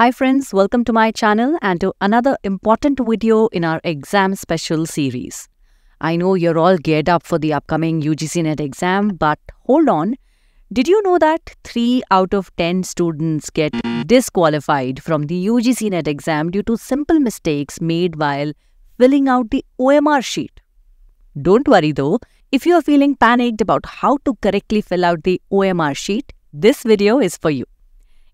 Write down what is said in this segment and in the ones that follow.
Hi friends, welcome to my channel and to another important video in our exam special series. I know you're all geared up for the upcoming UGC NET exam, but hold on. Did you know that 3 out of 10 students get disqualified from the UGC NET exam due to simple mistakes made while filling out the OMR sheet? Don't worry though, if you are feeling panicked about how to correctly fill out the OMR sheet, this video is for you.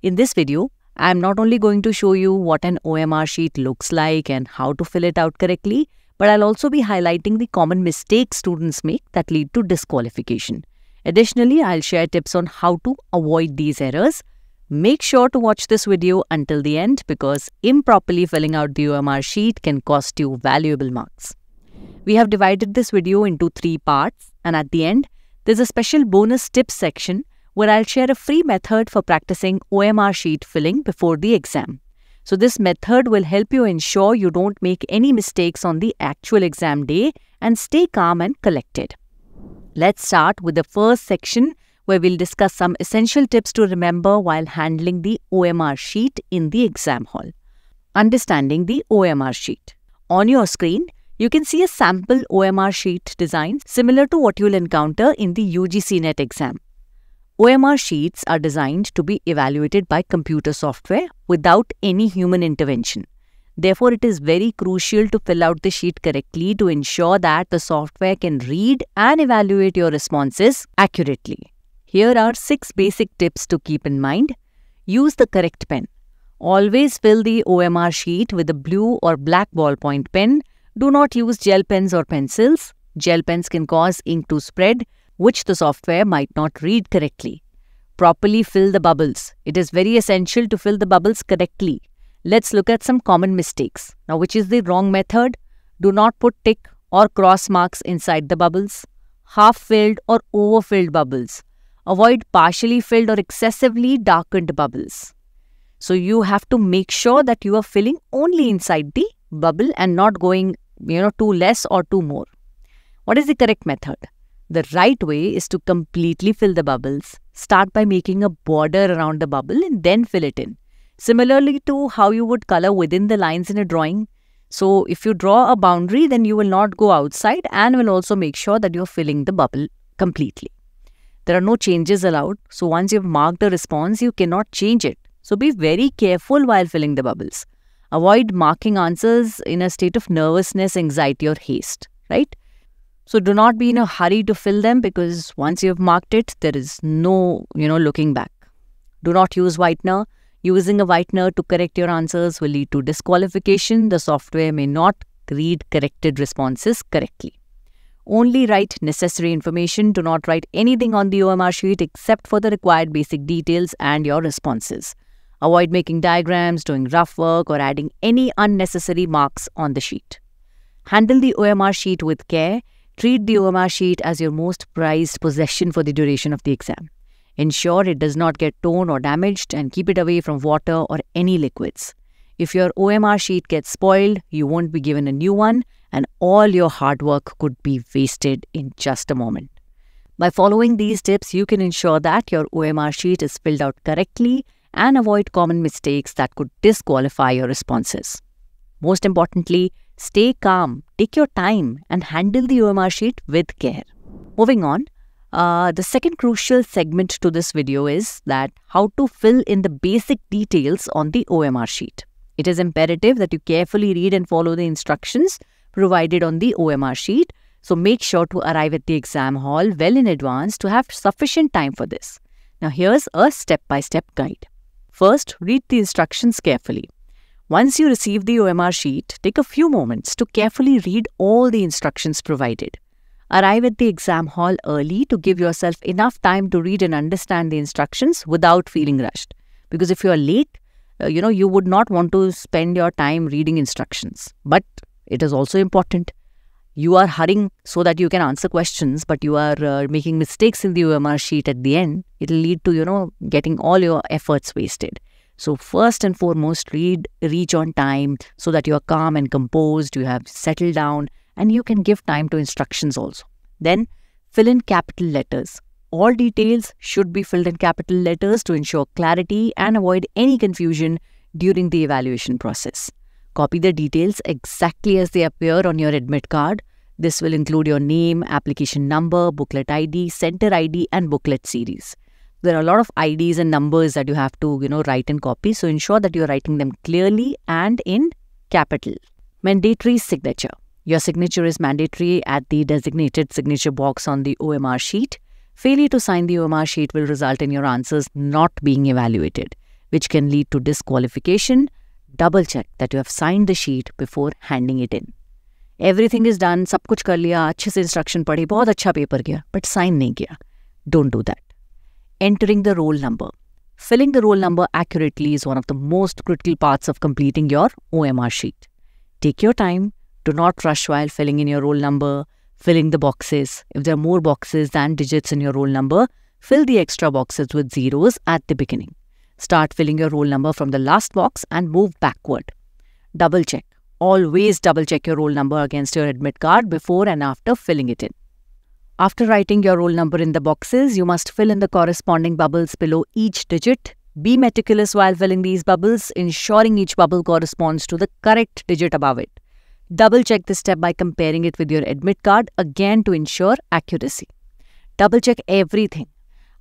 In this video, I'm not only going to show you what an OMR sheet looks like and how to fill it out correctly, but I'll also be highlighting the common mistakes students make that lead to disqualification. Additionally, I'll share tips on how to avoid these errors. Make sure to watch this video until the end because improperly filling out the OMR sheet can cost you valuable marks. We have divided this video into three parts and at the end, there's a special bonus tips section where I'll share a free method for practicing OMR sheet filling before the exam. So this method will help you ensure you don't make any mistakes on the actual exam day and stay calm and collected. Let's start with the first section where we'll discuss some essential tips to remember while handling the OMR sheet in the exam hall. Understanding the OMR sheet. On your screen, you can see a sample OMR sheet design similar to what you'll encounter in the UGC NET exam. OMR sheets are designed to be evaluated by computer software without any human intervention. Therefore, it is very crucial to fill out the sheet correctly to ensure that the software can read and evaluate your responses accurately. Here are 6 basic tips to keep in mind. Use the correct pen. Always fill the OMR sheet with a blue or black ballpoint pen. Do not use gel pens or pencils. Gel pens can cause ink to spread which the software might not read correctly. Properly fill the bubbles. It is very essential to fill the bubbles correctly. Let's look at some common mistakes. Now, which is the wrong method? Do not put tick or cross marks inside the bubbles. Half-filled or over-filled bubbles. Avoid partially filled or excessively darkened bubbles. So, you have to make sure that you are filling only inside the bubble and not going, you know, too less or too more. What is the correct method? The right way is to completely fill the bubbles. Start by making a border around the bubble and then fill it in. Similarly to how you would color within the lines in a drawing. So if you draw a boundary, then you will not go outside and will also make sure that you're filling the bubble completely. There are no changes allowed. So once you've marked a response, you cannot change it. So be very careful while filling the bubbles. Avoid marking answers in a state of nervousness, anxiety or haste, right? So do not be in a hurry to fill them because once you've marked it, there is no, you know, looking back. Do not use whitener. Using a whitener to correct your answers will lead to disqualification. The software may not read corrected responses correctly. Only write necessary information. Do not write anything on the OMR sheet except for the required basic details and your responses. Avoid making diagrams, doing rough work or adding any unnecessary marks on the sheet. Handle the OMR sheet with care Treat the OMR sheet as your most prized possession for the duration of the exam. Ensure it does not get torn or damaged and keep it away from water or any liquids. If your OMR sheet gets spoiled, you won't be given a new one and all your hard work could be wasted in just a moment. By following these tips, you can ensure that your OMR sheet is filled out correctly and avoid common mistakes that could disqualify your responses. Most importantly, Stay calm, take your time, and handle the OMR sheet with care. Moving on, uh, the second crucial segment to this video is that how to fill in the basic details on the OMR sheet. It is imperative that you carefully read and follow the instructions provided on the OMR sheet. So make sure to arrive at the exam hall well in advance to have sufficient time for this. Now here's a step-by-step -step guide. First, read the instructions carefully. Once you receive the OMR sheet, take a few moments to carefully read all the instructions provided. Arrive at the exam hall early to give yourself enough time to read and understand the instructions without feeling rushed. Because if you are late, uh, you know, you would not want to spend your time reading instructions. But it is also important. You are hurrying so that you can answer questions, but you are uh, making mistakes in the OMR sheet at the end. It will lead to, you know, getting all your efforts wasted. So, first and foremost, read, reach on time so that you are calm and composed, you have settled down, and you can give time to instructions also. Then, fill in capital letters. All details should be filled in capital letters to ensure clarity and avoid any confusion during the evaluation process. Copy the details exactly as they appear on your admit card. This will include your name, application number, booklet ID, center ID, and booklet series there are a lot of IDs and numbers that you have to, you know, write and copy. So ensure that you're writing them clearly and in capital. Mandatory signature. Your signature is mandatory at the designated signature box on the OMR sheet. Failure to sign the OMR sheet will result in your answers not being evaluated, which can lead to disqualification. Double check that you have signed the sheet before handing it in. Everything is done. सब कुछ कर लिया अच्छे से instruction पढ़ी बहुत अच्छा paper गया बट साइन do किया don't do entering the roll number. Filling the roll number accurately is one of the most critical parts of completing your OMR sheet. Take your time, do not rush while filling in your roll number, filling the boxes. If there are more boxes than digits in your roll number, fill the extra boxes with zeros at the beginning. Start filling your roll number from the last box and move backward. Double check. Always double check your roll number against your admit card before and after filling it in. After writing your roll number in the boxes, you must fill in the corresponding bubbles below each digit. Be meticulous while filling these bubbles, ensuring each bubble corresponds to the correct digit above it. Double check this step by comparing it with your admit card again to ensure accuracy. Double check everything.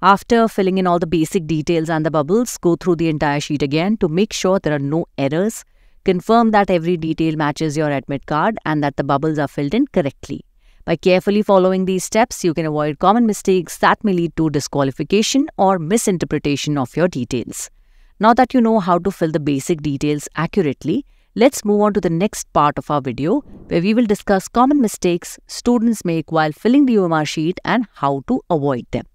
After filling in all the basic details and the bubbles, go through the entire sheet again to make sure there are no errors. Confirm that every detail matches your admit card and that the bubbles are filled in correctly. By carefully following these steps, you can avoid common mistakes that may lead to disqualification or misinterpretation of your details. Now that you know how to fill the basic details accurately, let's move on to the next part of our video where we will discuss common mistakes students make while filling the UMR sheet and how to avoid them.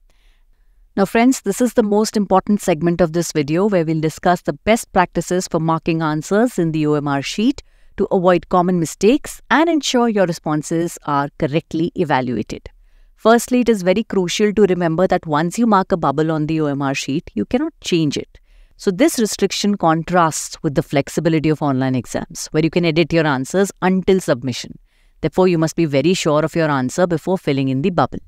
Now friends, this is the most important segment of this video where we'll discuss the best practices for marking answers in the OMR sheet to avoid common mistakes and ensure your responses are correctly evaluated. Firstly, it is very crucial to remember that once you mark a bubble on the OMR sheet, you cannot change it. So this restriction contrasts with the flexibility of online exams, where you can edit your answers until submission. Therefore, you must be very sure of your answer before filling in the bubble.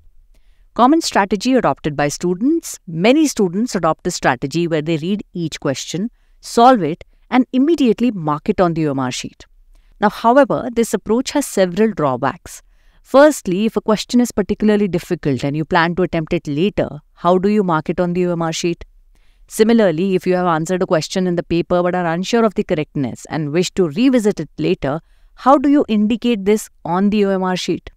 Common strategy adopted by students. Many students adopt a strategy where they read each question, solve it, and immediately mark it on the OMR sheet. Now, however, this approach has several drawbacks. Firstly, if a question is particularly difficult and you plan to attempt it later, how do you mark it on the UMR sheet? Similarly, if you have answered a question in the paper but are unsure of the correctness and wish to revisit it later, how do you indicate this on the OMR sheet?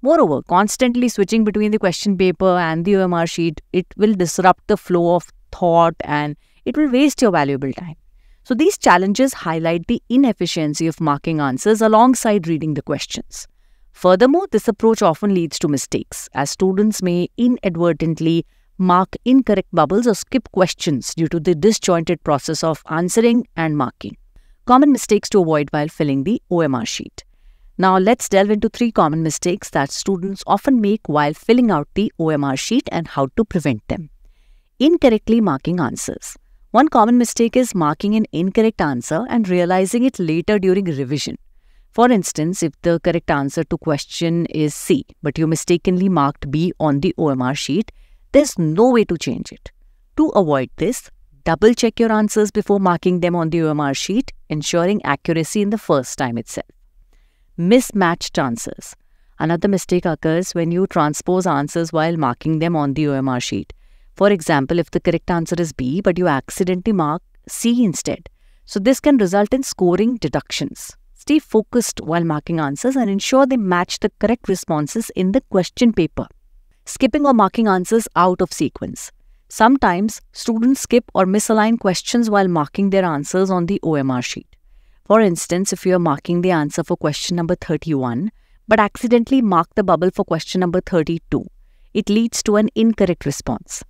Moreover, constantly switching between the question paper and the OMR sheet, it will disrupt the flow of thought and it will waste your valuable time. So these challenges highlight the inefficiency of marking answers alongside reading the questions. Furthermore, this approach often leads to mistakes, as students may inadvertently mark incorrect bubbles or skip questions due to the disjointed process of answering and marking. Common mistakes to avoid while filling the OMR sheet. Now let's delve into three common mistakes that students often make while filling out the OMR sheet and how to prevent them. Incorrectly marking answers. One common mistake is marking an incorrect answer and realizing it later during revision. For instance, if the correct answer to question is C, but you mistakenly marked B on the OMR sheet, there's no way to change it. To avoid this, double check your answers before marking them on the OMR sheet, ensuring accuracy in the first time itself. Mismatched answers. Another mistake occurs when you transpose answers while marking them on the OMR sheet. For example, if the correct answer is B, but you accidentally mark C instead. So this can result in scoring deductions. Stay focused while marking answers and ensure they match the correct responses in the question paper. Skipping or marking answers out of sequence. Sometimes, students skip or misalign questions while marking their answers on the OMR sheet. For instance, if you are marking the answer for question number 31, but accidentally mark the bubble for question number 32, it leads to an incorrect response.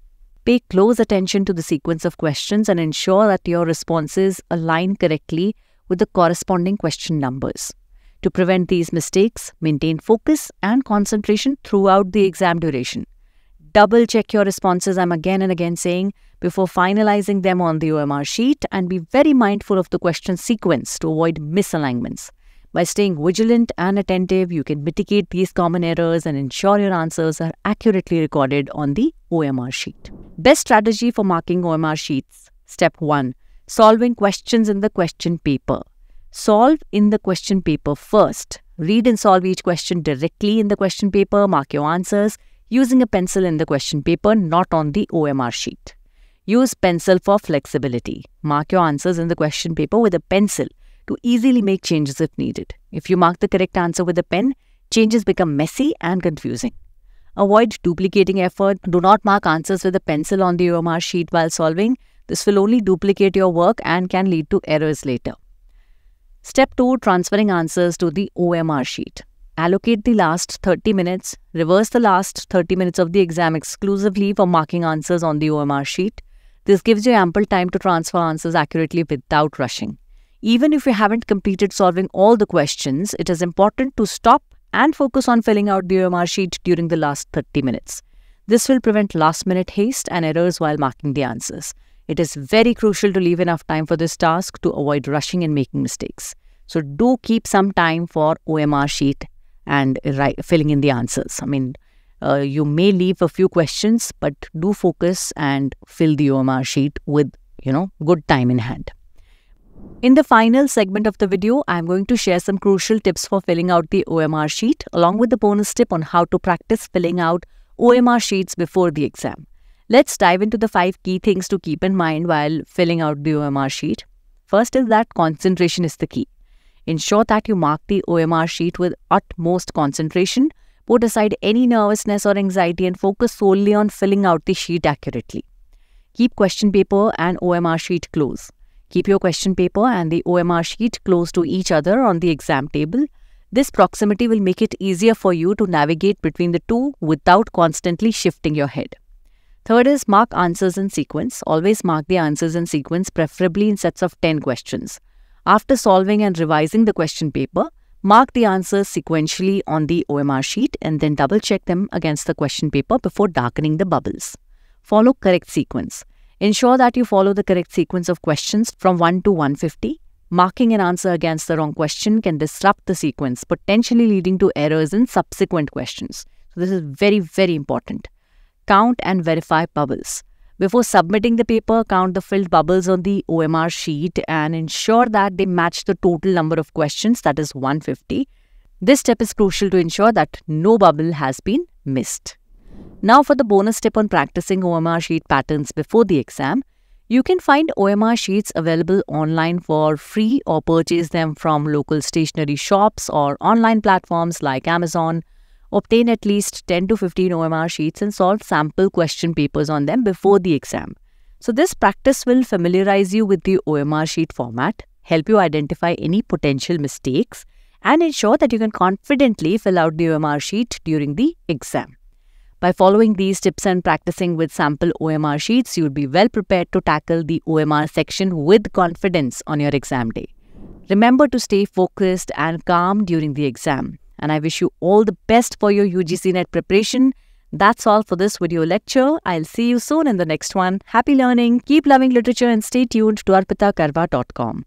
Pay close attention to the sequence of questions and ensure that your responses align correctly with the corresponding question numbers. To prevent these mistakes, maintain focus and concentration throughout the exam duration. Double check your responses, I'm again and again saying, before finalizing them on the OMR sheet and be very mindful of the question sequence to avoid misalignments. By staying vigilant and attentive, you can mitigate these common errors and ensure your answers are accurately recorded on the OMR sheet. Best strategy for marking OMR sheets. Step 1. Solving questions in the question paper. Solve in the question paper first. Read and solve each question directly in the question paper. Mark your answers using a pencil in the question paper, not on the OMR sheet. Use pencil for flexibility. Mark your answers in the question paper with a pencil to easily make changes if needed. If you mark the correct answer with a pen, changes become messy and confusing. Avoid duplicating effort. Do not mark answers with a pencil on the OMR sheet while solving. This will only duplicate your work and can lead to errors later. Step 2 Transferring answers to the OMR sheet. Allocate the last 30 minutes. Reverse the last 30 minutes of the exam exclusively for marking answers on the OMR sheet. This gives you ample time to transfer answers accurately without rushing. Even if you haven't completed solving all the questions, it is important to stop and focus on filling out the OMR sheet during the last 30 minutes. This will prevent last-minute haste and errors while marking the answers. It is very crucial to leave enough time for this task to avoid rushing and making mistakes. So do keep some time for OMR sheet and filling in the answers. I mean, uh, you may leave a few questions, but do focus and fill the OMR sheet with, you know, good time in hand. In the final segment of the video, I am going to share some crucial tips for filling out the OMR sheet along with the bonus tip on how to practice filling out OMR sheets before the exam. Let's dive into the 5 key things to keep in mind while filling out the OMR sheet. First is that concentration is the key. Ensure that you mark the OMR sheet with utmost concentration. Put aside any nervousness or anxiety and focus solely on filling out the sheet accurately. Keep question paper and OMR sheet close. Keep your question paper and the OMR sheet close to each other on the exam table. This proximity will make it easier for you to navigate between the two without constantly shifting your head. Third is mark answers in sequence. Always mark the answers in sequence, preferably in sets of 10 questions. After solving and revising the question paper, mark the answers sequentially on the OMR sheet and then double check them against the question paper before darkening the bubbles. Follow correct sequence. Ensure that you follow the correct sequence of questions from 1 to 150. Marking an answer against the wrong question can disrupt the sequence, potentially leading to errors in subsequent questions. So this is very, very important. Count and verify bubbles. Before submitting the paper, count the filled bubbles on the OMR sheet and ensure that they match the total number of questions, that is 150. This step is crucial to ensure that no bubble has been missed. Now for the bonus tip on practicing OMR sheet patterns before the exam, you can find OMR sheets available online for free or purchase them from local stationery shops or online platforms like Amazon. Obtain at least 10 to 15 OMR sheets and solve sample question papers on them before the exam. So this practice will familiarize you with the OMR sheet format, help you identify any potential mistakes and ensure that you can confidently fill out the OMR sheet during the exam. By following these tips and practicing with sample OMR sheets, you'll be well prepared to tackle the OMR section with confidence on your exam day. Remember to stay focused and calm during the exam. And I wish you all the best for your UGC NET preparation. That's all for this video lecture. I'll see you soon in the next one. Happy learning, keep loving literature and stay tuned to arpitakarva.com.